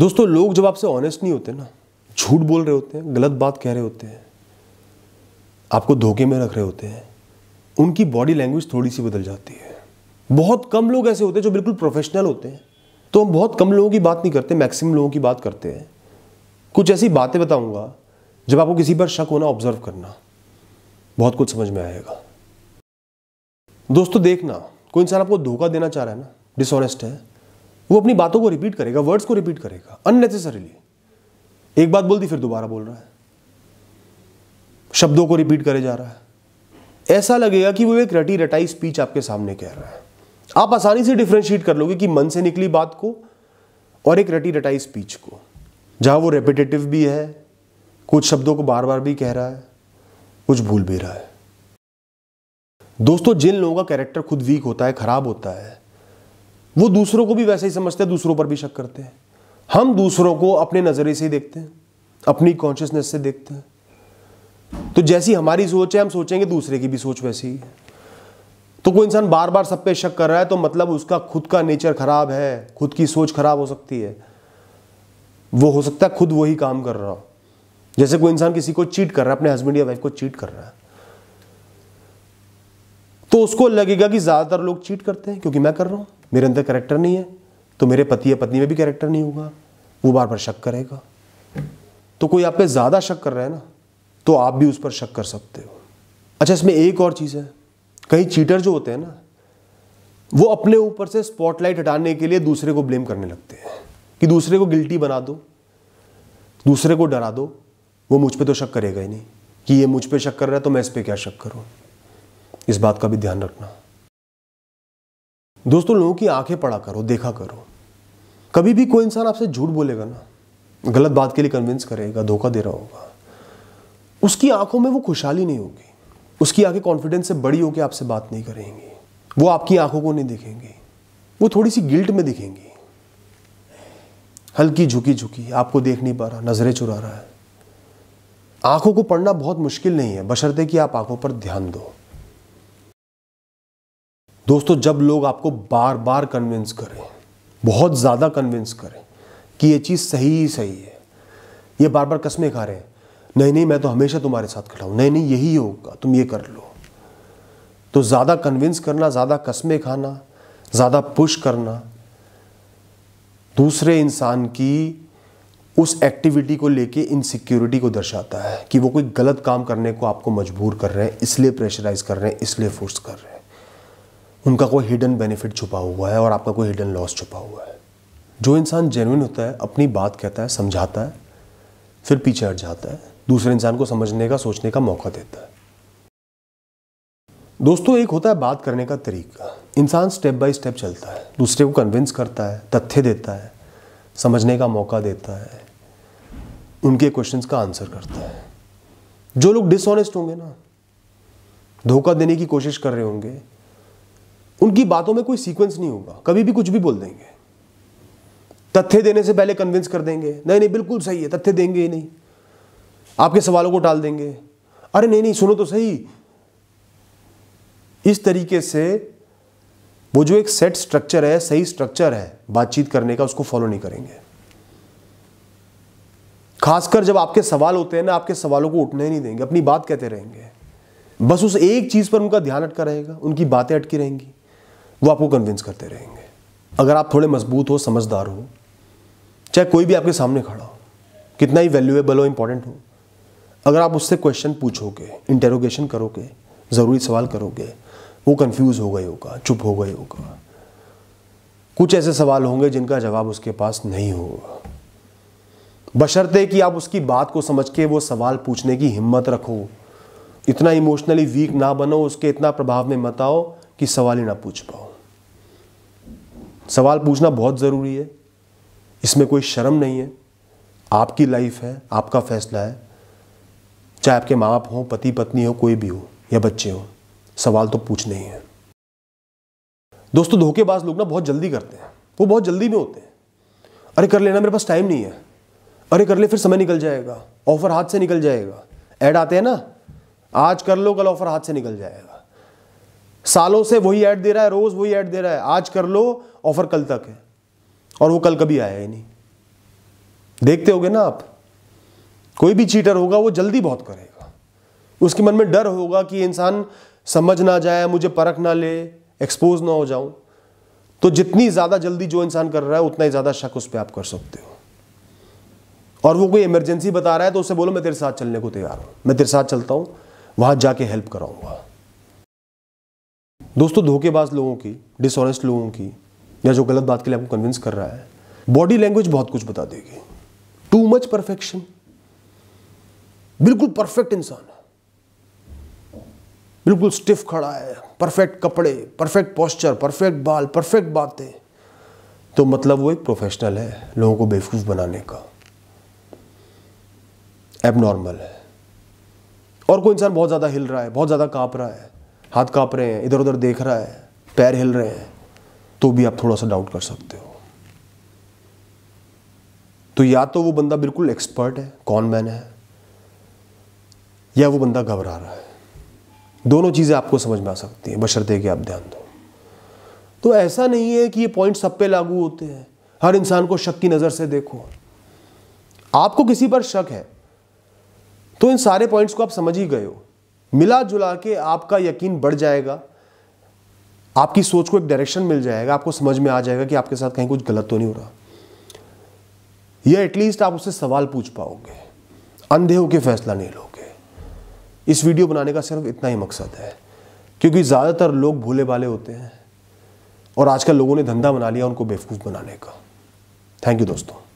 दोस्तों लोग जब आपसे ऑनेस्ट नहीं होते ना झूठ बोल रहे होते हैं गलत बात कह रहे होते हैं आपको धोखे में रख रहे होते हैं उनकी बॉडी लैंग्वेज थोड़ी सी बदल जाती है बहुत कम लोग ऐसे होते हैं जो बिल्कुल प्रोफेशनल होते हैं तो हम बहुत कम लोगों की बात नहीं करते मैक्सिमम लोगों की बात करते हैं कुछ ऐसी बातें बताऊंगा जब आपको किसी पर शक होना ऑब्जर्व करना बहुत कुछ समझ में आएगा दोस्तों देखना कोई इंसान आपको धोखा देना चाह रहा है ना डिसऑनेस्ट है वो अपनी बातों को रिपीट करेगा वर्ड्स को रिपीट करेगा अननेसेसरीली एक बात बोल दी फिर दोबारा बोल रहा है शब्दों को रिपीट करे जा रहा है ऐसा लगेगा कि वो एक रटी रटाई स्पीच आपके सामने कह रहा है आप आसानी से डिफ्रेंशिएट कर लोगे कि मन से निकली बात को और एक रटी रटाई स्पीच को जहां वो रेपिटेटिव भी है कुछ शब्दों को बार बार भी कह रहा है कुछ भूल भी रहा है दोस्तों जिन लोगों का कैरेक्टर खुद वीक होता है खराब होता है वो दूसरों को भी वैसे ही समझते हैं दूसरों पर भी शक करते हैं हम दूसरों को अपने नजरे से ही देखते हैं अपनी कॉन्शियसनेस से देखते हैं तो जैसी हमारी सोच है हम सोचेंगे दूसरे की भी सोच वैसी ही है तो कोई इंसान बार बार सब पे शक कर रहा है तो मतलब उसका खुद का नेचर खराब है खुद की सोच खराब हो सकती है वो हो सकता है खुद वही काम कर रहा हो जैसे कोई इंसान किसी को चीट कर रहा है अपने हस्बैंड या वाइफ को चीट कर रहा है तो उसको लगेगा कि ज़्यादातर लोग चीट करते हैं क्योंकि मैं कर रहा हूं मेरे अंदर करेक्टर नहीं है तो मेरे पति या पत्नी में भी करेक्टर नहीं होगा वो बार बार शक करेगा तो कोई आप पे ज़्यादा शक कर रहा है ना तो आप भी उस पर शक कर सकते हो अच्छा इसमें एक और चीज़ है कई चीटर जो होते हैं ना वो अपने ऊपर से स्पॉटलाइट हटाने के लिए दूसरे को ब्लेम करने लगते हैं कि दूसरे को गिल्टी बना दो दूसरे को डरा दो वो मुझ पर तो शक करेगा ही नहीं कि ये मुझ पर शक कर रहा है तो मैं इस पर क्या शक करूँ इस बात का भी ध्यान रखना दोस्तों लोगों की आंखें पड़ा करो देखा करो कभी भी कोई इंसान आपसे झूठ बोलेगा ना गलत बात के लिए कन्विंस करेगा धोखा दे रहा होगा उसकी आंखों में वो खुशहाली नहीं होगी उसकी आंखें कॉन्फिडेंस से बड़ी होकर आपसे बात नहीं करेंगे वो आपकी आंखों को नहीं देखेंगे वो थोड़ी सी गिल्ट में दिखेंगी हल्की झुकी झुकी आपको देख नहीं पा रहा नज़रें चुरा रहा है आंखों को पढ़ना बहुत मुश्किल नहीं है बशर्ते कि आप आंखों पर ध्यान दो दोस्तों जब लोग आपको बार बार कन्विंस करें बहुत ज़्यादा कन्विंस करें कि ये चीज़ सही ही सही है ये बार बार कस्में खा रहे हैं नहीं नहीं मैं तो हमेशा तुम्हारे साथ खड़ा हूँ नहीं नहीं यही होगा तुम ये कर लो तो ज़्यादा कन्विंस करना ज़्यादा कस्में खाना ज़्यादा पुश करना दूसरे इंसान की उस एक्टिविटी को लेके इनसिक्योरिटी को दर्शाता है कि वो कोई गलत काम करने को आपको मजबूर कर रहे हैं इसलिए प्रेशराइज कर रहे हैं इसलिए फोर्स कर रहे हैं उनका कोई हिडन बेनिफिट छुपा हुआ है और आपका कोई हिडन लॉस छुपा हुआ है जो इंसान जेनुइन होता है अपनी बात कहता है समझाता है फिर पीछे हट जाता है दूसरे इंसान को समझने का सोचने का मौका देता है दोस्तों एक होता है बात करने का तरीका इंसान स्टेप बाय स्टेप चलता है दूसरे को कन्विंस करता है तथ्य देता है समझने का मौका देता है उनके क्वेश्चंस का आंसर करता है जो लोग डिसऑनेस्ट होंगे ना धोखा देने की कोशिश कर रहे होंगे उनकी बातों में कोई सीक्वेंस नहीं होगा कभी भी कुछ भी बोल देंगे तथ्य देने से पहले कन्विंस कर देंगे नहीं नहीं बिल्कुल सही है तथ्य देंगे ही नहीं आपके सवालों को टाल देंगे अरे नहीं नहीं सुनो तो सही इस तरीके से वो जो एक सेट स्ट्रक्चर है सही स्ट्रक्चर है बातचीत करने का उसको फॉलो नहीं करेंगे खासकर जब आपके सवाल होते हैं ना आपके सवालों को उठने नहीं देंगे अपनी बात कहते रहेंगे बस उस एक चीज पर उनका ध्यान अटका रहेगा उनकी बातें अटकी रहेंगी वो आपको कन्विंस करते रहेंगे अगर आप थोड़े मजबूत हो समझदार हो चाहे कोई भी आपके सामने खड़ा हो कितना ही वैल्यूएबल हो इंपॉर्टेंट हो अगर आप उससे क्वेश्चन पूछोगे इंटेरोगेशन करोगे ज़रूरी सवाल करोगे वो कन्फ्यूज हो गए होगा चुप हो गए होगा कुछ ऐसे सवाल होंगे जिनका जवाब उसके पास नहीं होगा बशर्ते कि आप उसकी बात को समझ के वो सवाल पूछने की हिम्मत रखो इतना इमोशनली वीक ना बनो उसके इतना प्रभाव में मत आओ कि सवाल ही ना पूछ पाओ सवाल पूछना बहुत ज़रूरी है इसमें कोई शर्म नहीं है आपकी लाइफ है आपका फैसला है चाहे आपके माँ बाप हों पति पत्नी हो कोई भी हो या बच्चे हों सवाल तो पूछने ही हैं दोस्तों धोखेबाज लोग ना बहुत जल्दी करते हैं वो बहुत जल्दी में होते हैं अरे कर लेना मेरे पास टाइम नहीं है अरे कर ले फिर समय निकल जाएगा ऑफर हाथ से निकल जाएगा ऐड आते हैं ना आज कर लो कल ऑफर हाथ से निकल जाएगा सालों से वही ऐड दे रहा है रोज वही ऐड दे रहा है आज कर लो ऑफर कल तक है और वो कल कभी आया ही नहीं देखते होगे ना आप कोई भी चीटर होगा वो जल्दी बहुत करेगा उसके मन में डर होगा कि इंसान समझ ना जाए मुझे परख ना ले एक्सपोज ना हो जाऊं तो जितनी ज़्यादा जल्दी जो इंसान कर रहा है उतना ही ज़्यादा शक उस पर आप कर सकते हो और वो कोई इमरजेंसी बता रहा है तो उसे बोलो मैं तेरे साथ चलने को तैयार हूँ मैं तेरे साथ चलता हूँ वहाँ जाके हेल्प कराऊंगा दोस्तों धोखेबाज लोगों की डिसऑनेस्ट लोगों की या जो गलत बात के लिए आपको कन्विंस कर रहा है बॉडी लैंग्वेज बहुत कुछ बता देगी टू मच परफेक्शन बिल्कुल परफेक्ट इंसान है बिल्कुल स्टिफ खड़ा है परफेक्ट कपड़े परफेक्ट पॉस्चर परफेक्ट बाल परफेक्ट बातें तो मतलब वो एक प्रोफेशनल है लोगों को बेवकूफ़ बनाने का एबनॉर्मल है और कोई इंसान बहुत ज़्यादा हिल रहा है बहुत ज़्यादा कांप रहा है हाथ काँप रहे हैं इधर उधर देख रहा है पैर हिल रहे हैं तो भी आप थोड़ा सा डाउट कर सकते हो तो या तो वो बंदा बिल्कुल एक्सपर्ट है कौन मैन है या वो बंदा घबरा रहा है दोनों चीज़ें आपको समझ में आ सकती हैं बशर्ते कि आप ध्यान दो तो ऐसा नहीं है कि ये पॉइंट सब पे लागू होते हैं हर इंसान को शक की नज़र से देखो आपको किसी पर शक है तो इन सारे पॉइंट्स को आप समझ ही गए हो मिला जुला के आपका यकीन बढ़ जाएगा आपकी सोच को एक डायरेक्शन मिल जाएगा आपको समझ में आ जाएगा कि आपके साथ कहीं कुछ गलत तो नहीं हो रहा या एटलीस्ट आप उससे सवाल पूछ पाओगे अंधे होकर फैसला नहीं लोगे इस वीडियो बनाने का सिर्फ इतना ही मकसद है क्योंकि ज़्यादातर लोग भोले भाले होते हैं और आजकल लोगों ने धंधा बना लिया उनको बेवकूफ़ बनाने का थैंक यू दोस्तों